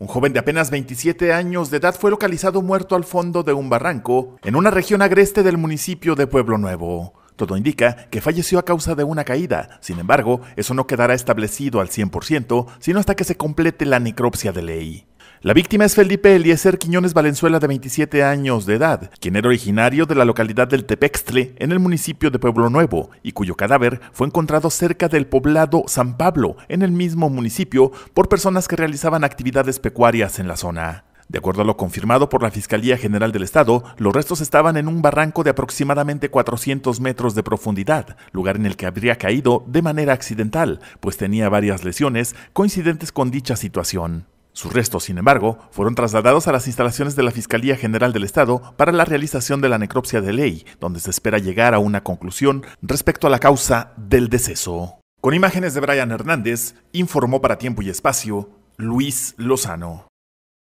Un joven de apenas 27 años de edad fue localizado muerto al fondo de un barranco en una región agreste del municipio de Pueblo Nuevo. Todo indica que falleció a causa de una caída, sin embargo, eso no quedará establecido al 100%, sino hasta que se complete la necropsia de ley. La víctima es Felipe Eliezer Quiñones Valenzuela, de 27 años de edad, quien era originario de la localidad del Tepextle, en el municipio de Pueblo Nuevo, y cuyo cadáver fue encontrado cerca del poblado San Pablo, en el mismo municipio, por personas que realizaban actividades pecuarias en la zona. De acuerdo a lo confirmado por la Fiscalía General del Estado, los restos estaban en un barranco de aproximadamente 400 metros de profundidad, lugar en el que habría caído de manera accidental, pues tenía varias lesiones coincidentes con dicha situación. Sus restos, sin embargo, fueron trasladados a las instalaciones de la Fiscalía General del Estado para la realización de la necropsia de ley, donde se espera llegar a una conclusión respecto a la causa del deceso. Con imágenes de Brian Hernández, informó para Tiempo y Espacio Luis Lozano.